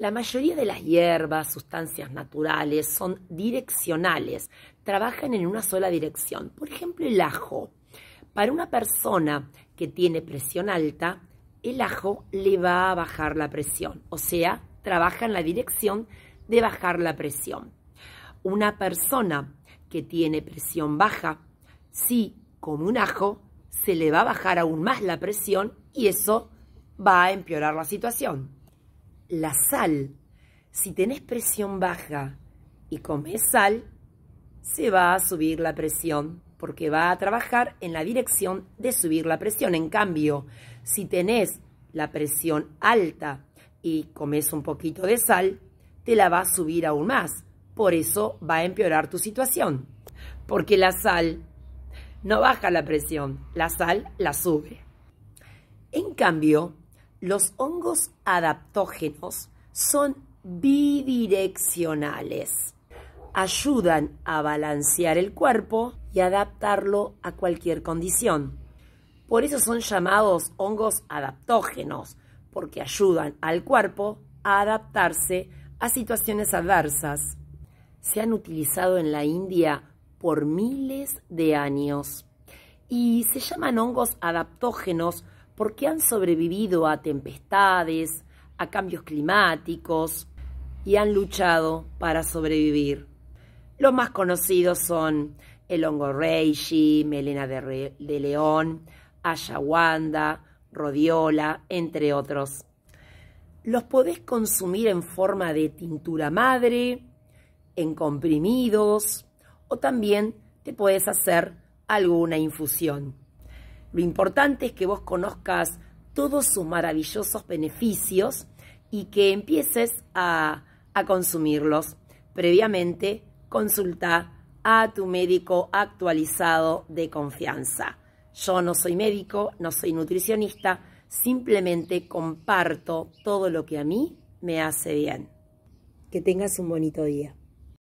La mayoría de las hierbas, sustancias naturales, son direccionales, trabajan en una sola dirección. Por ejemplo, el ajo. Para una persona que tiene presión alta, el ajo le va a bajar la presión, o sea, trabaja en la dirección de bajar la presión. Una persona que tiene presión baja, si como un ajo, se le va a bajar aún más la presión y eso va a empeorar la situación la sal. Si tenés presión baja y comes sal, se va a subir la presión porque va a trabajar en la dirección de subir la presión. En cambio, si tenés la presión alta y comes un poquito de sal, te la va a subir aún más. Por eso va a empeorar tu situación, porque la sal no baja la presión, la sal la sube. En cambio, los hongos adaptógenos son bidireccionales. Ayudan a balancear el cuerpo y adaptarlo a cualquier condición. Por eso son llamados hongos adaptógenos, porque ayudan al cuerpo a adaptarse a situaciones adversas. Se han utilizado en la India por miles de años y se llaman hongos adaptógenos porque han sobrevivido a tempestades, a cambios climáticos y han luchado para sobrevivir. Los más conocidos son el hongo reishi, melena de, león, Ayahuanda, rodiola, entre otros. Los podés consumir en forma de tintura madre, en comprimidos o también te podés hacer alguna infusión. Lo importante es que vos conozcas todos sus maravillosos beneficios y que empieces a, consumirlos. Previamente, consulta a tu médico actualizado de confianza. Yo no soy médico, no soy nutricionista, simplemente comparto todo lo que a mí me hace bien. Que tengas un bonito día.